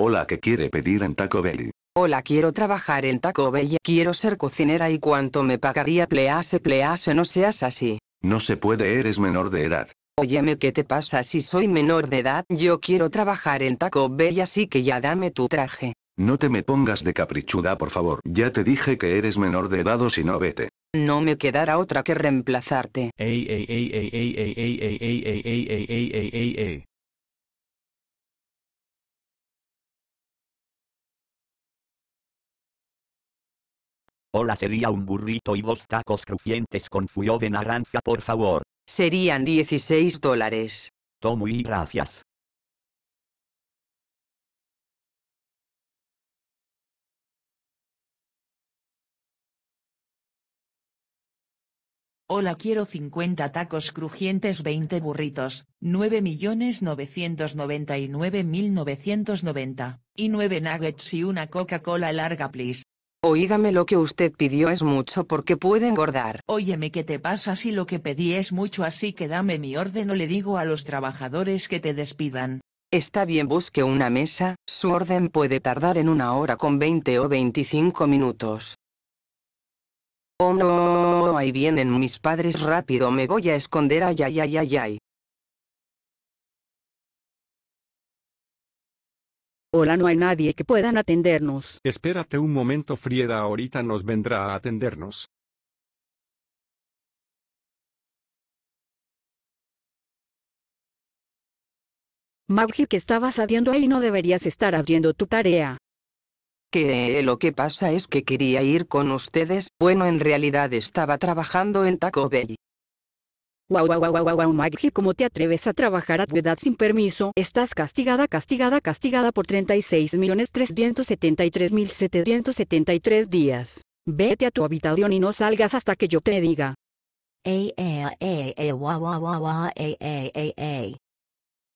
Hola, ¿qué quiere pedir en Taco Bell? Hola, quiero trabajar en Taco Bell. Quiero ser cocinera y cuánto me pagaría please, please, no seas así. No se puede, eres menor de edad. Óyeme, ¿qué te pasa si soy menor de edad? Yo quiero trabajar en Taco Bell, así que ya dame tu traje. No te me pongas de caprichuda, por favor. Ya te dije que eres menor de edad o si no vete. No me quedará otra que reemplazarte. Hola sería un burrito y dos tacos crujientes con fuyo de naranja por favor. Serían 16 dólares. Tomo y gracias. Hola quiero 50 tacos crujientes 20 burritos, 9.999.990, y 9 nuggets y una Coca-Cola larga please. Oígame lo que usted pidió es mucho porque puede engordar. Óyeme qué te pasa si lo que pedí es mucho así que dame mi orden o le digo a los trabajadores que te despidan. Está bien busque una mesa, su orden puede tardar en una hora con 20 o 25 minutos. Oh no, ahí vienen mis padres rápido me voy a esconder ay ay ay ay ay. Hola, no hay nadie que puedan atendernos. Espérate un momento, Frieda, ahorita nos vendrá a atendernos. Maggi, que estabas haciendo ahí no deberías estar haciendo tu tarea. Que eh, lo que pasa es que quería ir con ustedes, bueno en realidad estaba trabajando en Taco Bell. Guau, guau, guau, guau, wow, Maggie, ¿cómo te atreves a trabajar a tu edad sin permiso? Estás castigada, castigada, castigada por 36.373.773 días. Vete a tu habitación y no salgas hasta que yo te diga.